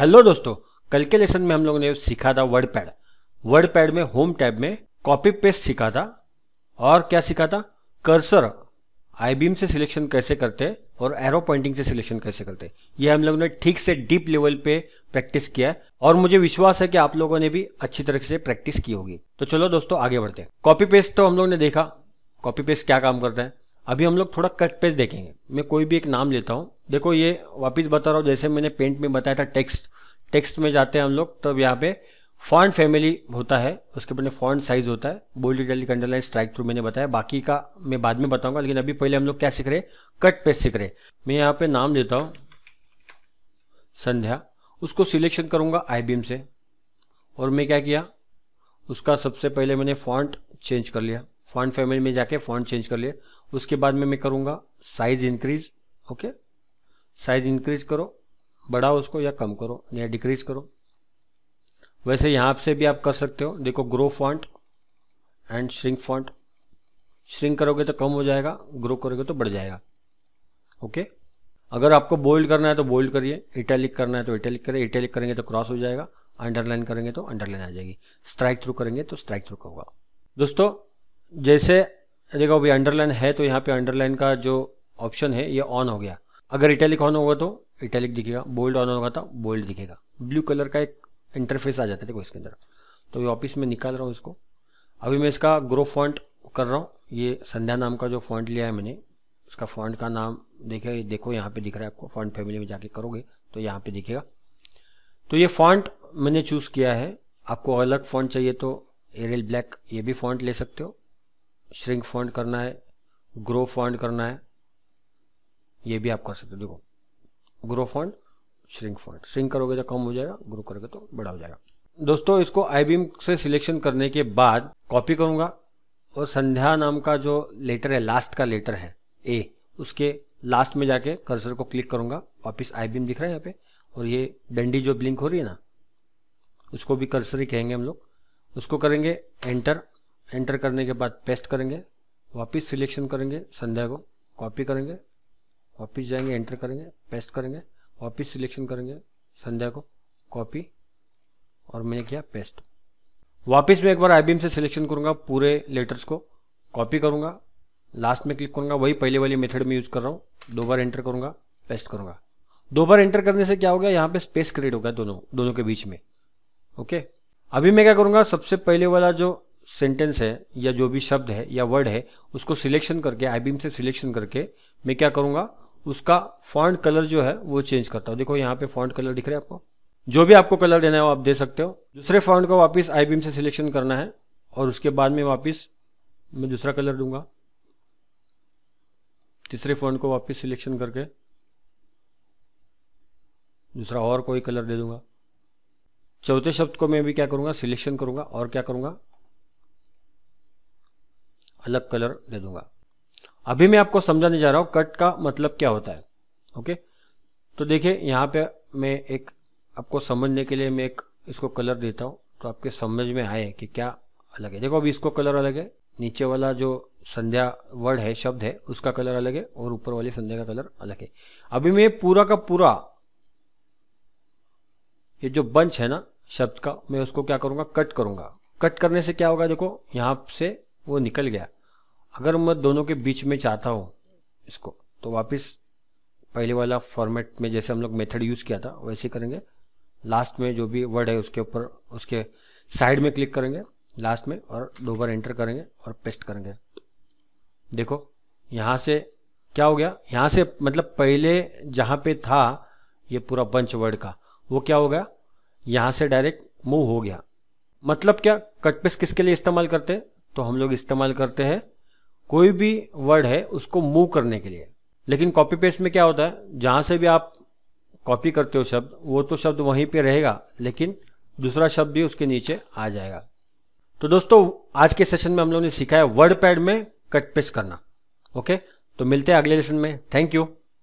hello दोस्तों कल के लेसन में हम लोगों ने सीखा था वर्ड पैड वर्ड पैड में होम टैब में कॉपी पेस्ट सीखा था और क्या सीखा था कर्सर बीम से सिलेक्शन कैसे करते और एरो पॉइंटिंग से सिलेक्शन कैसे करते ये हम लोगों ने ठीक से डीप लेवल पे प्रैक्टिस किया है और मुझे विश्वास है कि आप लोगों ने भी अच्छी तरह से प्रैक्टिस की होगी तो चलो दोस्तों आगे बढ़ते हैं कॉपी पेस्ट तो हम लोग ने देखा कॉपी पेस्ट क्या काम करता है अभी हम लोग थोड़ा कट पेस्ट देखेंगे मैं कोई भी एक नाम लेता हूँ देखो ये वापस बता रहा हूँ जैसे मैंने पेंट में बताया था टेक्स्ट टेक्स्ट में जाते हैं हम लोग तब यहाँ पे फॉन्ट फैमिली होता है उसके अपने फॉन्ट साइज होता है bold detail underline strike through मैंने बताया बाकी का मैं बाद में बताऊंगा लेकिन अभी पहले हम लोग क्या सीख रहे कट पेज सीख रहे मैं यहाँ पे नाम देता हूँ संध्या उसको सिलेक्शन करूँगा आई से और मैं क्या किया उसका सबसे पहले मैंने फॉन्ट चेंज कर लिया फॉन्ट फैमिली में जाके फॉन्ट चेंज कर लिया उसके बाद में मैं करूँगा size increase okay size increase करो बढ़ाओ उसको या कम करो या डिक्रीज करो वैसे यहाँ से भी आप कर सकते हो देखो grow font and shrink font shrink करोगे तो कम हो जाएगा ग्रो करोगे तो बढ़ जाएगा ओके अगर आपको बोल्ड करना है तो बोल्ड करिए इटैलिक करना है तो इटैलिक करिए इटैलिक करेंगे तो क्रॉस हो जाएगा अंडरलाइन करेंगे तो अंडरलाइन आ जाएगी स्ट्राइक थ्रू करेंगे तो स्ट्राइक थ्रू होगा दोस्तों जैसे देखो अभी अंडरलाइन है तो यहाँ पे अंडरलाइन का जो ऑप्शन है ये ऑन हो गया अगर इटैलिक ऑन होगा तो इटैलिक दिखेगा बोल्ड ऑन होगा तो बोल्ड दिखेगा ब्लू कलर का एक इंटरफेस आ जाता है देखो इसके अंदर तो ये ऑफिस में निकाल रहा हूँ इसको अभी मैं इसका ग्रो फॉन्ट कर रहा हूँ ये संध्या नाम का जो फॉन्ट लिया है मैंने इसका फॉन्ट का नाम देखे देखो यहाँ पे दिख रहा है आपको फॉन्ट फैमिली में जाके करोगे तो यहाँ पे दिखेगा तो ये फॉन्ट मैंने चूज़ किया है आपको अलग फॉन्ट चाहिए तो एरियल ब्लैक ये भी फॉन्ट ले सकते हो श्रिंक फॉन्ट करना है ग्रो फॉन्ट करना है ये भी आप कर सकते हो देखो grow font shrink font shrink करोगे तो कम हो जाएगा ग्रो करोगे तो बड़ा हो जाएगा दोस्तों इसको आईबीएम से सिलेक्शन करने के बाद कॉपी करूंगा और संध्या नाम का जो लेटर है लास्ट का लेटर है ए उसके लास्ट में जाके कर्सर को क्लिक करूंगा वापिस आईबीएम दिख रहा है यहाँ पे और ये डंडी जो ब्लिंक हो रही है ना उसको भी कर्सरी कहेंगे हम लोग उसको करेंगे एंटर एंटर करने के बाद पेस्ट करेंगे वापिस सिलेक्शन करेंगे संध्या को कॉपी करेंगे ऑफिस जाएंगे एंटर करेंगे पेस्ट करेंगे ऑफिस सिलेक्शन करेंगे संध्या को कॉपी और मैंने किया पेस्ट वापस मैं एक बार आई से सिलेक्शन करूंगा पूरे लेटर्स को कॉपी करूंगा लास्ट में क्लिक करूंगा वही पहले वाली मेथड में यूज़ कर रहा हूँ दो बार एंटर करूंगा पेस्ट करूंगा दो बार एंटर करने से क्या होगा यहाँ पे स्पेस क्रिएट होगा दोनों दोनों के बीच में ओके अभी मैं क्या करूंगा सबसे पहले वाला जो सेंटेंस है या जो भी शब्द है या वर्ड है उसको सिलेक्शन करके आई से सिलेक्शन करके मैं क्या करूंगा उसका फॉन्ट कलर जो है वो चेंज करता हूँ देखो यहाँ पे फॉन्ट कलर दिख रहा है आपको जो भी आपको कलर देना है वो आप दे सकते हो दूसरे फॉन्ट को वापस आई से सिलेक्शन करना है और उसके बाद में वापस मैं दूसरा कलर दूंगा तीसरे फॉन्ट को वापस सिलेक्शन करके दूसरा और कोई कलर दे दूंगा चौथे शब्द को मैं भी क्या करूंगा सिलेक्शन करूंगा और क्या करूंगा अलग कलर दे दूंगा अभी मैं आपको समझाने जा रहा हूँ कट का मतलब क्या होता है ओके तो देखिए यहाँ पे मैं एक आपको समझने के लिए मैं एक इसको कलर देता हूँ तो आपके समझ में आए कि क्या अलग है देखो अभी इसको कलर अलग है नीचे वाला जो संध्या वर्ड है शब्द है उसका कलर अलग है और ऊपर वाली संध्या का कलर अलग है अभी मैं पूरा का पूरा ये जो बंच है ना शब्द का मैं उसको क्या करूँगा कट करूँगा कट करने से क्या होगा देखो यहाँ से वो निकल गया अगर मैं दोनों के बीच में चाहता हूँ इसको तो वापस पहले वाला फॉर्मेट में जैसे हम लोग मेथड यूज़ किया था वैसे करेंगे लास्ट में जो भी वर्ड है उसके ऊपर उसके साइड में क्लिक करेंगे लास्ट में और दो बार एंटर करेंगे और पेस्ट करेंगे देखो यहाँ से क्या हो गया यहाँ से मतलब पहले जहाँ पे था ये पूरा बंच वर्ड का वो क्या हो गया यहाँ से डायरेक्ट मूव हो गया मतलब क्या कटपेस्ट किसके लिए इस्तेमाल करते हैं तो हम लोग इस्तेमाल करते हैं कोई भी वर्ड है उसको मूव करने के लिए लेकिन कॉपी पेस्ट में क्या होता है जहाँ से भी आप कॉपी करते हो शब्द वो तो शब्द वहीं पे रहेगा लेकिन दूसरा शब्द भी उसके नीचे आ जाएगा तो दोस्तों आज के सेशन में हम लोगों ने सिखाया वर्ड पैड में कट पेस्ट करना ओके तो मिलते हैं अगले लेसन में थैंक यू